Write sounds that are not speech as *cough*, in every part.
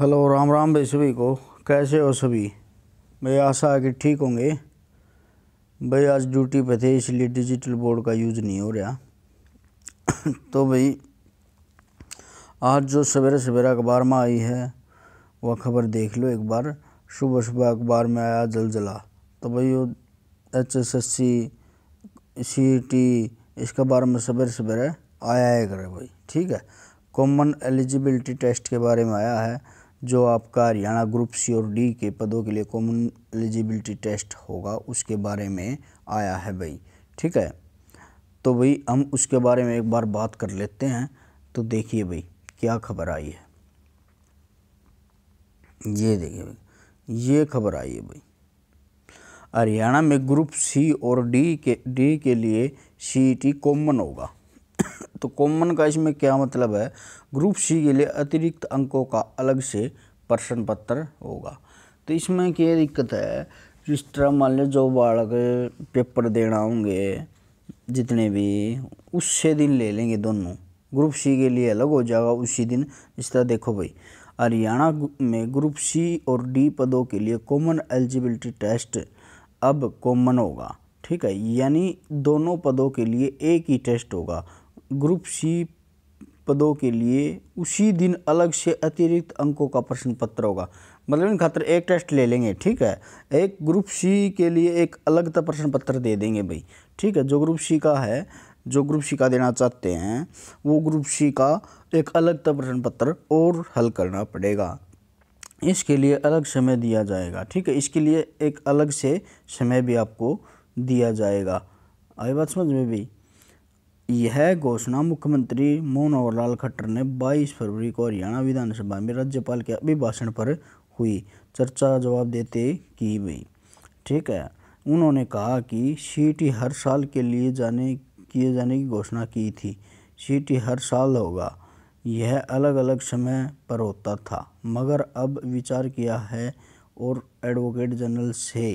hello Ram Ram भाई सभी को कैसे हो सभी भाई आशा है कि ठीक होंगे भाई आज ड्यूटी पे थे इसलिए डिजिटल बोर्ड का यूज़ नहीं हो रहा *coughs* तो भाई आज जो सवेरे सवेरे अखबार में आई है वह खबर देख लो एक बार सुबह सुबह अखबार में आया जलजला तो भाई वो H S S C C T इसके बारे में सवेरे सवेरे आया है करे भाई ठीक है कॉमन एलिजिबिलिटी टेस्ट के बारे में आया है जो आपका हरियाणा ग्रुप सी और डी के पदों के लिए कॉमन एलिजिबिलिटी टेस्ट होगा उसके बारे में आया है भाई ठीक है तो भाई हम उसके बारे में एक बार बात कर लेते हैं तो देखिए भाई क्या खबर आई है ये देखिए भाई ये खबर आई है भाई हरियाणा में ग्रुप सी और डी के डी के लिए सी कॉमन e होगा तो कॉमन का इसमें क्या मतलब है ग्रुप सी के लिए अतिरिक्त अंकों का अलग से प्रश्न पत्र होगा तो इसमें क्या दिक्कत है जिस तरह मान लो जो बालक पेपर देना होंगे जितने भी उससे दिन ले लेंगे दोनों ग्रुप सी के लिए अलग हो जाएगा उसी दिन इस तरह देखो भाई हरियाणा में ग्रुप सी और डी पदों के लिए कॉमन एलिजिबिलिटी टेस्ट अब कॉमन होगा ठीक है यानी दोनों पदों के लिए एक ही टेस्ट होगा ग्रुप सी पदों के लिए उसी दिन अलग से अतिरिक्त अंकों का प्रश्न पत्र होगा मतलब इन खातर एक टेस्ट ले लेंगे ठीक है एक ग्रुप सी के लिए एक अलग तक प्रश्न पत्र दे देंगे भाई ठीक है जो ग्रुप सी का है जो ग्रुप सी का देना चाहते हैं वो ग्रुप सी का एक अलग तक प्रश्न पत्र और हल करना पड़ेगा इसके लिए अलग समय दिया जाएगा ठीक है इसके लिए एक अलग से समय भी आपको दिया जाएगा आई बात समझ में भी यह घोषणा मुख्यमंत्री मनोहर लाल खट्टर ने 22 फरवरी को हरियाणा विधानसभा में राज्यपाल के अभिभाषण पर हुई चर्चा जवाब देते की गई ठीक है उन्होंने कहा कि सीटी हर साल के लिए जाने किए जाने की घोषणा की थी सीटी हर साल होगा यह अलग अलग समय पर होता था मगर अब विचार किया है और एडवोकेट जनरल से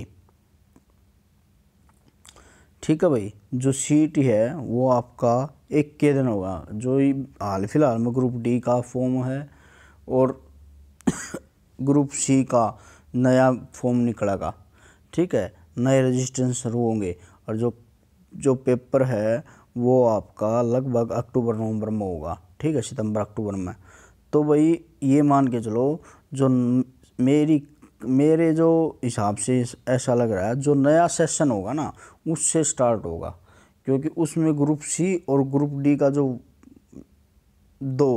ठीक है भाई जो सीट है वो आपका एक के दिन होगा जो हाल फिलहाल में ग्रुप डी का फॉर्म है और ग्रुप *coughs* सी का नया फॉर्म निकलेगा ठीक है नए रजिस्ट्रेशन शुरू होंगे और जो जो पेपर है वो आपका लगभग अक्टूबर नवंबर में होगा ठीक है सितंबर अक्टूबर में तो भाई ये मान के चलो जो मेरी मेरे जो हिसाब से ऐसा लग रहा है जो नया सेशन होगा ना उससे स्टार्ट होगा क्योंकि उसमें ग्रुप सी और ग्रुप डी का जो दो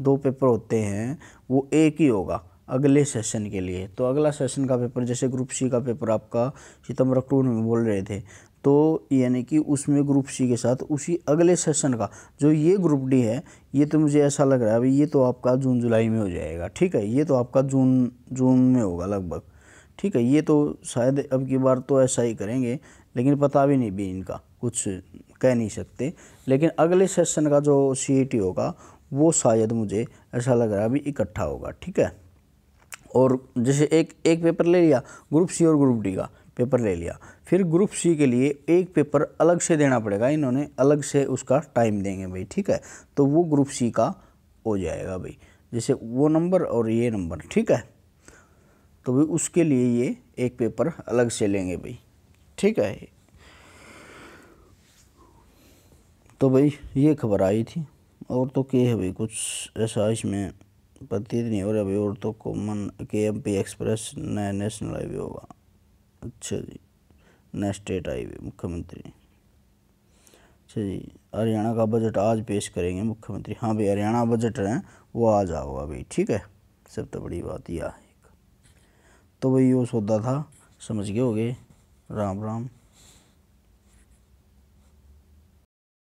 दो पेपर होते हैं वो एक ही होगा अगले सेशन के लिए तो अगला सेशन का पेपर जैसे ग्रुप सी का पेपर आपका सितंबर अक्टूबर में बोल रहे थे तो यानी कि उसमें ग्रुप सी के साथ उसी अगले सेशन का जो ये ग्रुप डी है ये तो मुझे ऐसा लग रहा है भाई ये तो आपका जून जुलाई में हो जाएगा ठीक है ये तो आपका जून जून में होगा लगभग ठीक है ये तो शायद अब की बार तो ऐसा ही करेंगे लेकिन पता भी नहीं भी इनका कुछ कह नहीं सकते लेकिन अगले सेशन का जो सी e होगा वो शायद मुझे ऐसा लग रहा है अभी इकट्ठा होगा ठीक है और जैसे एक एक पेपर ले लिया ग्रुप सी और ग्रुप डी का पेपर ले लिया फिर ग्रुप सी के लिए एक पेपर अलग से देना पड़ेगा इन्होंने अलग से उसका टाइम देंगे भाई ठीक है तो वो ग्रुप सी का हो जाएगा भाई जैसे वो नंबर और ये नंबर ठीक है तो भाई उसके लिए ये एक पेपर अलग से लेंगे भाई ठीक है तो भाई ये खबर आई थी और तो के है भाई कुछ ऐसा इसमें प्रतीत नहीं हो रहा भाई और तो common K M P express नया नेशनल हाईवे होगा अच्छा जी नया स्टेट हाईवे मुख्यमंत्री अच्छा जी हरियाणा का बजट आज पेश करेंगे मुख्यमंत्री हाँ भाई हरियाणा बजट है वो आज आओगा भाई ठीक है सब तो बड़ी बात यह है तो भाई वो सौदा था समझ गए हो गए राम राम